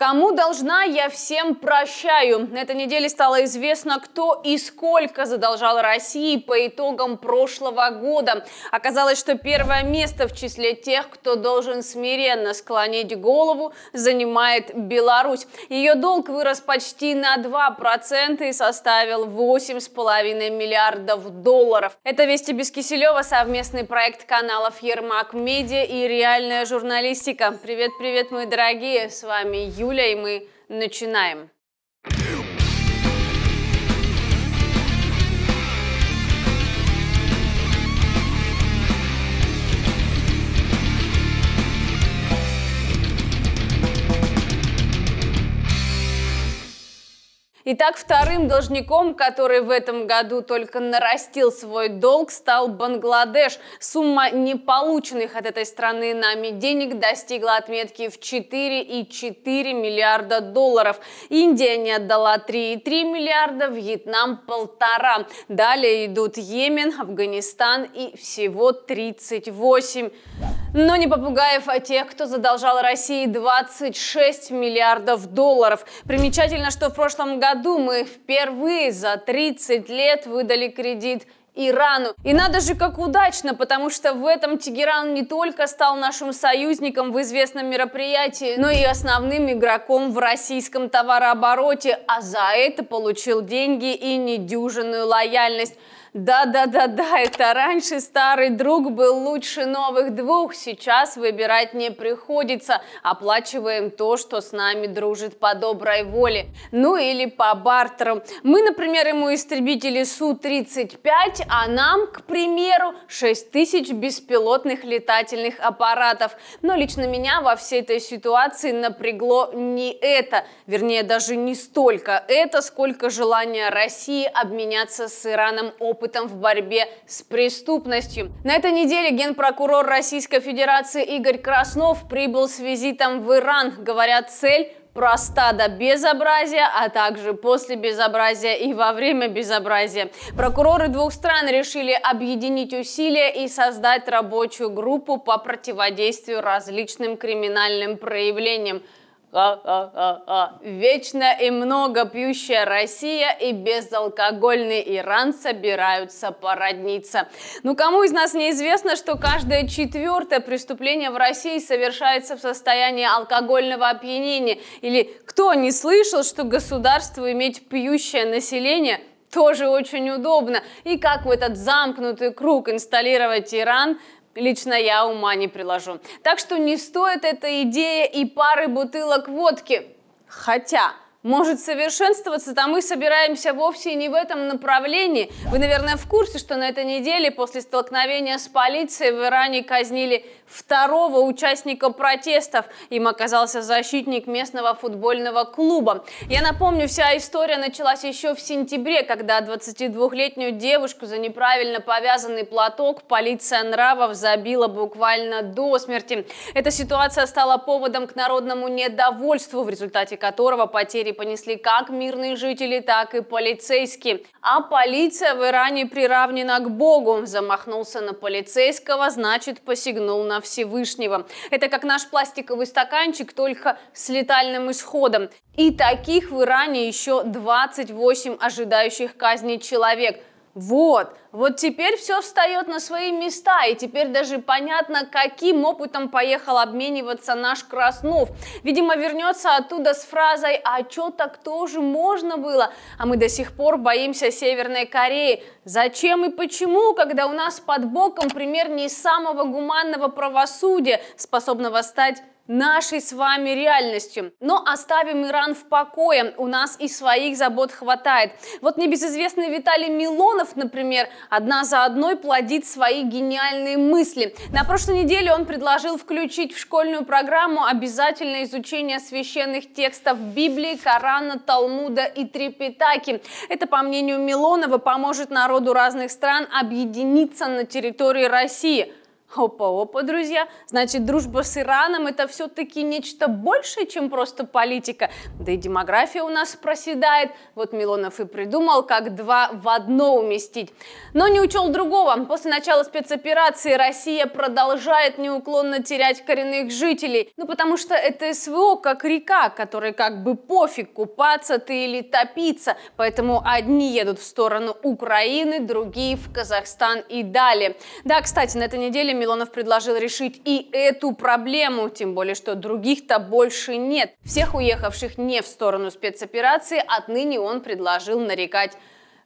Кому должна, я всем прощаю. На этой неделе стало известно, кто и сколько задолжал России по итогам прошлого года. Оказалось, что первое место в числе тех, кто должен смиренно склонить голову, занимает Беларусь. Ее долг вырос почти на 2% и составил 8,5 миллиардов долларов. Это «Вести без Киселева», совместный проект каналов Ермак Медиа и «Реальная журналистика». Привет-привет, мои дорогие, с вами Юлия июля, и мы начинаем. Итак, вторым должником, который в этом году только нарастил свой долг, стал Бангладеш. Сумма неполученных от этой страны нами денег достигла отметки в 4,4 миллиарда долларов. Индия не отдала 3,3 миллиарда, Вьетнам – полтора. Далее идут Йемен, Афганистан и всего 38. Но не попугаев, а тех, кто задолжал России 26 миллиардов долларов. Примечательно, что в прошлом году мы впервые за 30 лет выдали кредит Ирану. И надо же как удачно, потому что в этом Тегеран не только стал нашим союзником в известном мероприятии, но и основным игроком в российском товарообороте, а за это получил деньги и недюжинную лояльность. Да-да-да-да, это раньше старый друг был лучше новых двух, сейчас выбирать не приходится, оплачиваем то, что с нами дружит по доброй воле, ну или по бартерам. Мы, например, ему истребители Су-35, а нам, к примеру, 6 тысяч беспилотных летательных аппаратов. Но лично меня во всей этой ситуации напрягло не это, вернее даже не столько это, сколько желание России обменяться с Ираном опытом опытом в борьбе с преступностью. На этой неделе генпрокурор Российской Федерации Игорь Краснов прибыл с визитом в Иран. Говорят, цель проста до безобразия, а также после безобразия и во время безобразия. Прокуроры двух стран решили объединить усилия и создать рабочую группу по противодействию различным криминальным проявлениям – а, а, а, а. Вечно и много пьющая Россия и безалкогольный Иран собираются породниться. Ну, кому из нас неизвестно, что каждое четвертое преступление в России совершается в состоянии алкогольного опьянения? Или кто не слышал, что государству иметь пьющее население – тоже очень удобно. И как в этот замкнутый круг инсталлировать Иран – Лично я ума не приложу. Так что не стоит эта идея и пары бутылок водки. Хотя, может совершенствоваться, а мы собираемся вовсе не в этом направлении. Вы, наверное, в курсе, что на этой неделе после столкновения с полицией в Иране казнили второго участника протестов. Им оказался защитник местного футбольного клуба. Я напомню, вся история началась еще в сентябре, когда 22-летнюю девушку за неправильно повязанный платок полиция нравов забила буквально до смерти. Эта ситуация стала поводом к народному недовольству, в результате которого потери потери понесли как мирные жители, так и полицейские. А полиция в Иране приравнена к Богу. Замахнулся на полицейского, значит посигнул на Всевышнего. Это как наш пластиковый стаканчик, только с летальным исходом. И таких в Иране еще 28 ожидающих казни человек – вот, вот теперь все встает на свои места, и теперь даже понятно, каким опытом поехал обмениваться наш Краснов. Видимо, вернется оттуда с фразой «А что так тоже можно было?» А мы до сих пор боимся Северной Кореи. Зачем и почему, когда у нас под боком пример не самого гуманного правосудия, способного стать нашей с вами реальностью. Но оставим Иран в покое, у нас и своих забот хватает. Вот небезызвестный Виталий Милонов, например, одна за одной плодит свои гениальные мысли. На прошлой неделе он предложил включить в школьную программу обязательное изучение священных текстов Библии, Корана, Талмуда и Трипитаки. Это, по мнению Милонова, поможет народу разных стран объединиться на территории России – Опа-опа, друзья. Значит, дружба с Ираном это все-таки нечто большее, чем просто политика. Да и демография у нас проседает. Вот Милонов и придумал, как два в одно уместить. Но не учел другого. После начала спецоперации Россия продолжает неуклонно терять коренных жителей. Ну, потому что это СВО как река, которой как бы пофиг, купаться ты или топиться. Поэтому одни едут в сторону Украины, другие в Казахстан и далее. Да, кстати, на этой неделе Милонов предложил решить и эту проблему, тем более, что других-то больше нет. Всех уехавших не в сторону спецоперации отныне он предложил нарекать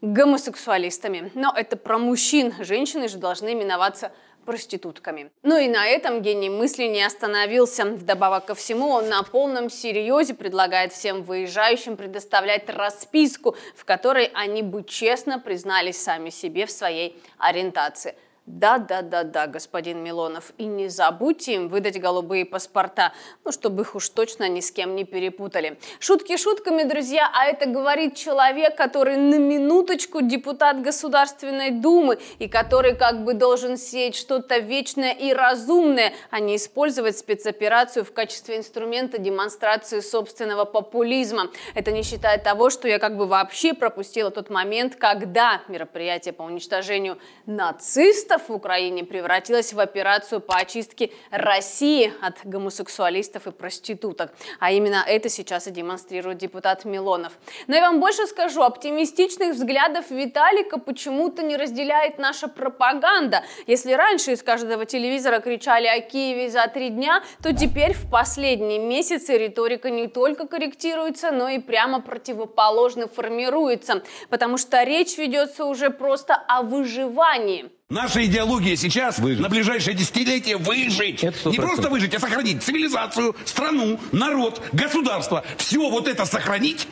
гомосексуалистами. Но это про мужчин, женщины же должны именоваться проститутками. Ну и на этом гений мысли не остановился. Вдобавок ко всему, он на полном серьезе предлагает всем выезжающим предоставлять расписку, в которой они бы честно признались сами себе в своей ориентации – да-да-да-да, господин Милонов, и не забудьте им выдать голубые паспорта, ну, чтобы их уж точно ни с кем не перепутали. Шутки шутками, друзья, а это говорит человек, который на минуточку депутат Государственной Думы и который как бы должен сеять что-то вечное и разумное, а не использовать спецоперацию в качестве инструмента демонстрации собственного популизма. Это не считая того, что я как бы вообще пропустила тот момент, когда мероприятие по уничтожению нацистов протестов в Украине превратилась в операцию по очистке России от гомосексуалистов и проституток. А именно это сейчас и демонстрирует депутат Милонов. Но я вам больше скажу, оптимистичных взглядов Виталика почему-то не разделяет наша пропаганда. Если раньше из каждого телевизора кричали о Киеве за три дня, то теперь в последние месяцы риторика не только корректируется, но и прямо противоположно формируется, потому что речь ведется уже просто о выживании. Наша идеология сейчас выжить. на ближайшее десятилетие выжить. Не просто выжить, а сохранить цивилизацию, страну, народ, государство. Все вот это сохранить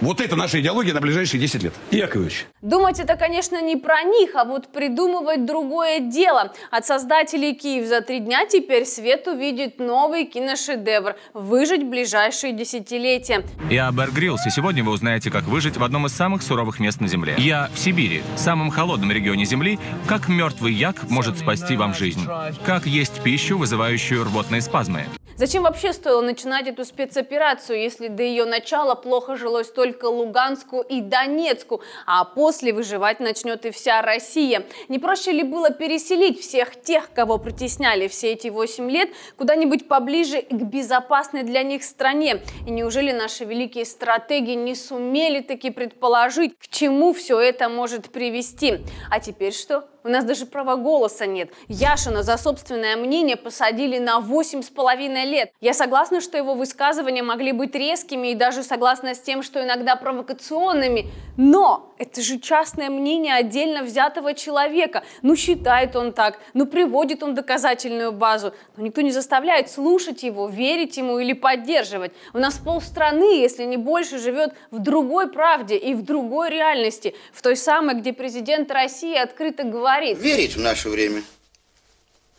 вот это наша идеология на ближайшие 10 лет. Якович. Думать это, конечно, не про них, а вот придумывать другое дело. От создателей «Киев за три дня» теперь свет увидит новый киношедевр «Выжить ближайшие десятилетия». Я Бэр Гриллс, и сегодня вы узнаете, как выжить в одном из самых суровых мест на Земле. Я в Сибири, самом холодном регионе Земли, как мертвый як может спасти вам жизнь. Как есть пищу, вызывающую рвотные спазмы. Зачем вообще стоило начинать эту спецоперацию, если до ее начала плохо жилось только Луганску и Донецку, а после выживать начнет и вся Россия? Не проще ли было переселить всех тех, кого притесняли все эти 8 лет, куда-нибудь поближе к безопасной для них стране? И неужели наши великие стратеги не сумели таки предположить, к чему все это может привести? А теперь что? У нас даже права голоса нет. Яшина за собственное мнение посадили на 8,5 лет. Я согласна, что его высказывания могли быть резкими и даже согласна с тем, что иногда провокационными. Но это же частное мнение отдельно взятого человека. Ну, считает он так, ну, приводит он доказательную базу. Но никто не заставляет слушать его, верить ему или поддерживать. У нас полстраны, если не больше, живет в другой правде и в другой реальности. В той самой, где президент России открыто говорит говорит? Верить в наше время.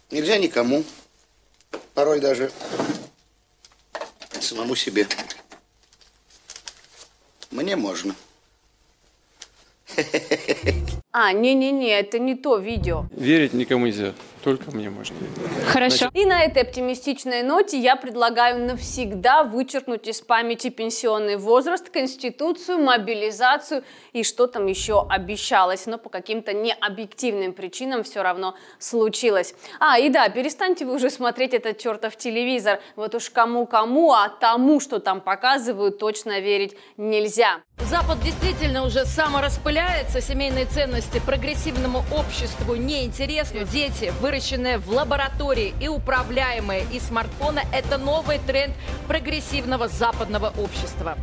Нельзя никому. Порой даже самому себе. Мне можно. А, не-не-не, это не то видео. Верить никому нельзя. Только мне можно. Хорошо. Значит... И на этой оптимистичной ноте я предлагаю навсегда вычеркнуть из памяти пенсионный возраст, конституцию, мобилизацию и что там еще обещалось, но по каким-то необъективным причинам все равно случилось. А, и да, перестаньте вы уже смотреть этот чертов телевизор. Вот уж кому-кому, а тому, что там показывают, точно верить нельзя. Запад действительно уже самораспыляется, семейные ценности прогрессивному обществу неинтересны, дети вы выращенные в лаборатории и управляемые из смартфона – это новый тренд прогрессивного западного общества.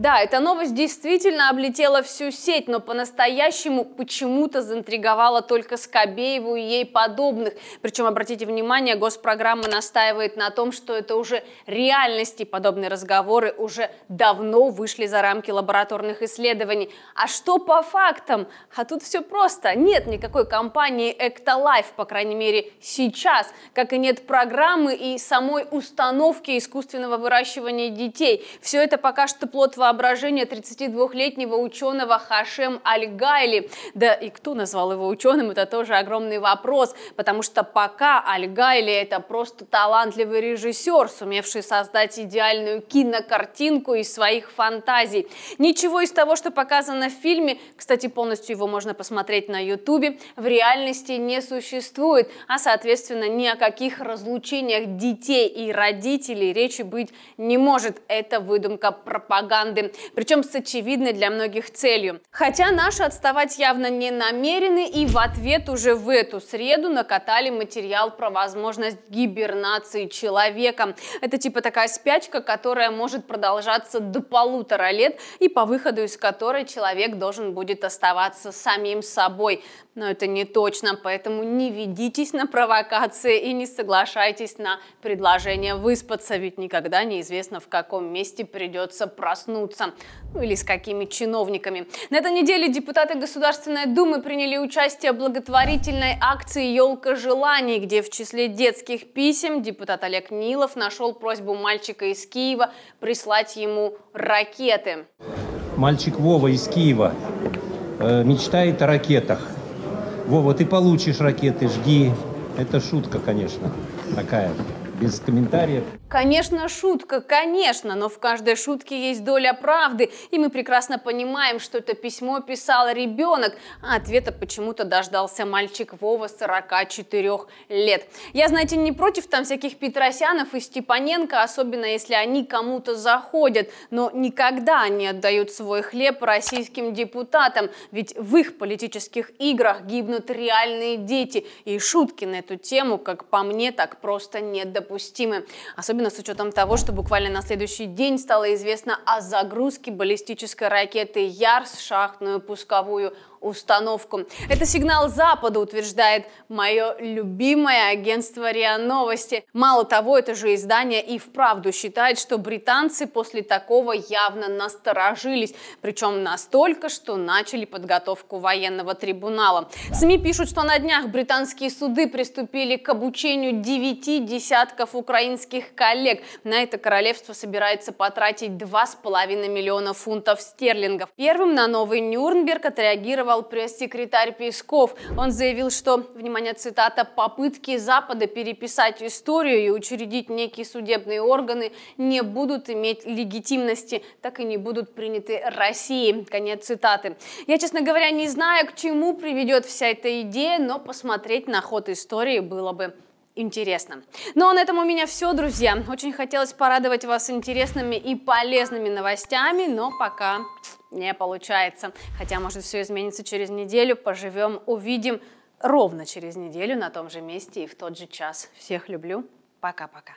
Да, эта новость действительно облетела всю сеть, но по-настоящему почему-то заинтриговала только Скобееву и ей подобных. Причем, обратите внимание, госпрограмма настаивает на том, что это уже реальности подобные разговоры уже давно вышли за рамки лабораторных исследований. А что по фактам? А тут все просто. Нет никакой компании Эктолайф, по крайней мере, сейчас, как и нет программы и самой установки искусственного выращивания детей. Все это пока что плод воображения соображения 32-летнего ученого Хашем Аль-Гайли. Да и кто назвал его ученым, это тоже огромный вопрос, потому что пока Аль-Гайли это просто талантливый режиссер, сумевший создать идеальную кинокартинку из своих фантазий. Ничего из того, что показано в фильме, кстати, полностью его можно посмотреть на ютубе, в реальности не существует, а соответственно ни о каких разлучениях детей и родителей речи быть не может. Это выдумка пропаганды миллиарды, причем с очевидной для многих целью. Хотя наши отставать явно не намерены и в ответ уже в эту среду накатали материал про возможность гибернации человека. Это типа такая спячка, которая может продолжаться до полутора лет и по выходу из которой человек должен будет оставаться самим собой. Но это не точно, поэтому не ведитесь на провокации и не соглашайтесь на предложение выспаться, ведь никогда неизвестно, в каком месте придется проснуться столкнуться. Ну или с какими чиновниками. На этой неделе депутаты Государственной Думы приняли участие в благотворительной акции «Елка желаний», где в числе детских писем депутат Олег Нилов нашел просьбу мальчика из Киева прислать ему ракеты. Мальчик Вова из Киева э, мечтает о ракетах. Вова, ты получишь ракеты, жги. Это шутка, конечно, такая без комментариев. Конечно, шутка, конечно, но в каждой шутке есть доля правды, и мы прекрасно понимаем, что это письмо писал ребенок, а ответа почему-то дождался мальчик Вова 44 лет. Я, знаете, не против там всяких Петросянов и Степаненко, особенно если они кому-то заходят, но никогда не отдают свой хлеб российским депутатам, ведь в их политических играх гибнут реальные дети, и шутки на эту тему, как по мне, так просто не допустим допустимы, особенно с учетом того, что буквально на следующий день стало известно о загрузке баллистической ракеты «Яр» с шахтную пусковую установку. Это сигнал Запада, утверждает мое любимое агентство РИА Новости. Мало того, это же издание и вправду считает, что британцы после такого явно насторожились, причем настолько, что начали подготовку военного трибунала. СМИ пишут, что на днях британские суды приступили к обучению девяти десятков украинских коллег. На это королевство собирается потратить 2,5 миллиона фунтов стерлингов. Первым на новый Нюрнберг отреагировал прокомментировал пресс-секретарь Песков. Он заявил, что, внимание, цитата, «попытки Запада переписать историю и учредить некие судебные органы не будут иметь легитимности, так и не будут приняты Россией Конец цитаты. Я, честно говоря, не знаю, к чему приведет вся эта идея, но посмотреть на ход истории было бы интересно. Ну а на этом у меня все, друзья. Очень хотелось порадовать вас интересными и полезными новостями, но пока не получается. Хотя, может, все изменится через неделю, поживем, увидим ровно через неделю на том же месте и в тот же час. Всех люблю. Пока-пока.